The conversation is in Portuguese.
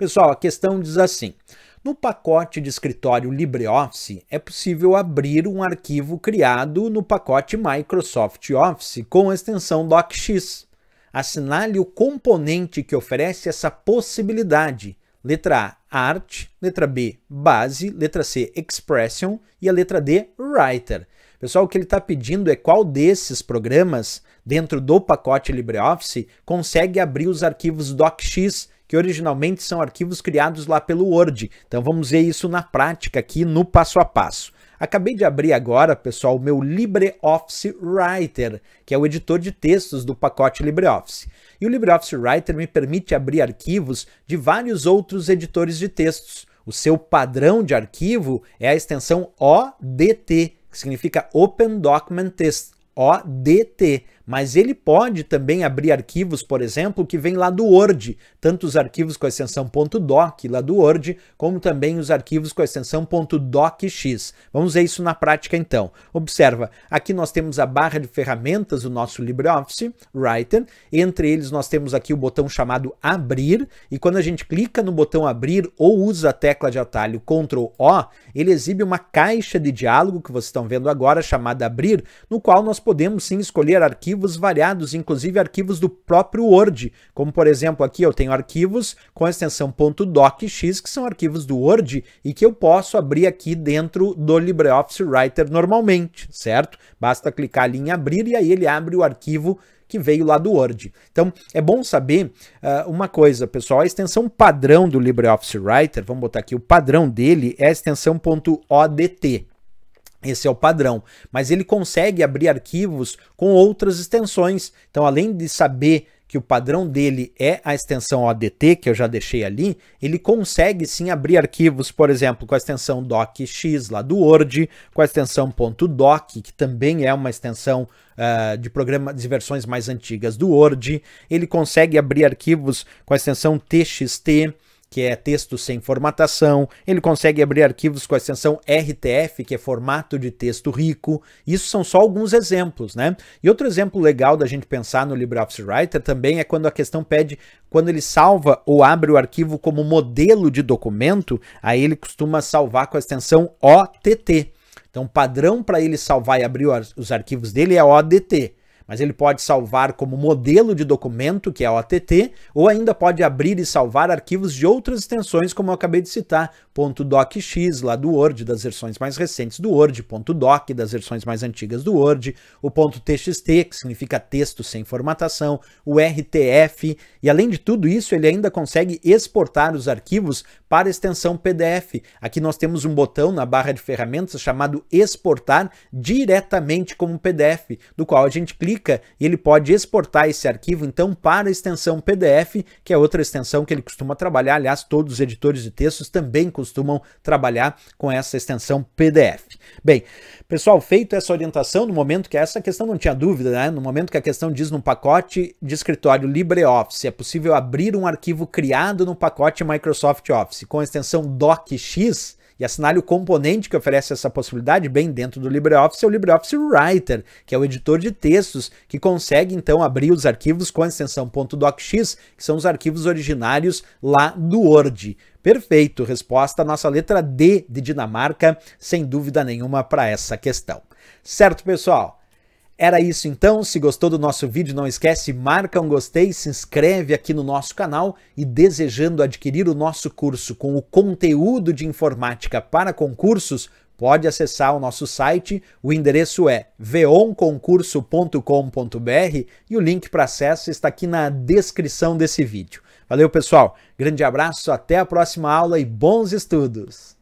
Pessoal, a questão diz assim: no pacote de escritório LibreOffice, é possível abrir um arquivo criado no pacote Microsoft Office com a extensão docx. Assinale o componente que oferece essa possibilidade. Letra A, Art, letra B, Base, letra C, Expression e a letra D, Writer. Pessoal, o que ele está pedindo é qual desses programas, dentro do pacote LibreOffice, consegue abrir os arquivos docx que originalmente são arquivos criados lá pelo Word. Então vamos ver isso na prática aqui no passo a passo. Acabei de abrir agora, pessoal, o meu LibreOffice Writer, que é o editor de textos do pacote LibreOffice. E o LibreOffice Writer me permite abrir arquivos de vários outros editores de textos. O seu padrão de arquivo é a extensão ODT, que significa Open Document Text, ODT mas ele pode também abrir arquivos, por exemplo, que vêm lá do Word, tanto os arquivos com a extensão .doc lá do Word, como também os arquivos com a extensão .docx. Vamos ver isso na prática então. Observa, aqui nós temos a barra de ferramentas do nosso LibreOffice Writer, entre eles nós temos aqui o botão chamado abrir, e quando a gente clica no botão abrir ou usa a tecla de atalho Ctrl O, ele exibe uma caixa de diálogo que vocês estão vendo agora chamada abrir, no qual nós podemos sim escolher arquivos arquivos variados, inclusive arquivos do próprio Word, como por exemplo aqui eu tenho arquivos com a extensão .docx, que são arquivos do Word e que eu posso abrir aqui dentro do LibreOffice Writer normalmente, certo? Basta clicar ali em abrir e aí ele abre o arquivo que veio lá do Word. Então, é bom saber uh, uma coisa, pessoal, a extensão padrão do LibreOffice Writer, vamos botar aqui o padrão dele, é a extensão .odt, esse é o padrão, mas ele consegue abrir arquivos com outras extensões. Então, além de saber que o padrão dele é a extensão ODT, que eu já deixei ali, ele consegue sim abrir arquivos, por exemplo, com a extensão docx lá do Word, com a extensão .doc, que também é uma extensão uh, de programa de versões mais antigas do Word. Ele consegue abrir arquivos com a extensão txt, que é texto sem formatação, ele consegue abrir arquivos com a extensão RTF, que é formato de texto rico. Isso são só alguns exemplos, né? E outro exemplo legal da gente pensar no LibreOffice Writer também é quando a questão pede quando ele salva ou abre o arquivo como modelo de documento, aí ele costuma salvar com a extensão OTT. Então, o padrão para ele salvar e abrir os arquivos dele é ODT mas ele pode salvar como modelo de documento, que é o OTT, ou ainda pode abrir e salvar arquivos de outras extensões, como eu acabei de citar, .docx lá do Word, das versões mais recentes do Word, .doc das versões mais antigas do Word, o .txt, que significa texto sem formatação, o RTF, e além de tudo isso, ele ainda consegue exportar os arquivos para a extensão PDF. Aqui nós temos um botão na barra de ferramentas chamado exportar diretamente como PDF, do qual a gente clica e ele pode exportar esse arquivo então para a extensão PDF, que é outra extensão que ele costuma trabalhar. Aliás, todos os editores de textos também costumam trabalhar com essa extensão PDF. Bem, pessoal, feito essa orientação, no momento que essa questão não tinha dúvida, né? No momento que a questão diz no pacote de escritório LibreOffice, é possível abrir um arquivo criado no pacote Microsoft Office com a extensão docx e assinale o componente que oferece essa possibilidade bem dentro do LibreOffice, é o LibreOffice Writer, que é o editor de textos, que consegue então abrir os arquivos com a extensão .docx, que são os arquivos originários lá do Word. Perfeito, resposta à nossa letra D de Dinamarca, sem dúvida nenhuma para essa questão. Certo, pessoal? Era isso então, se gostou do nosso vídeo não esquece, marca um gostei, se inscreve aqui no nosso canal e desejando adquirir o nosso curso com o conteúdo de informática para concursos, pode acessar o nosso site, o endereço é veonconcurso.com.br e o link para acesso está aqui na descrição desse vídeo. Valeu pessoal, grande abraço, até a próxima aula e bons estudos!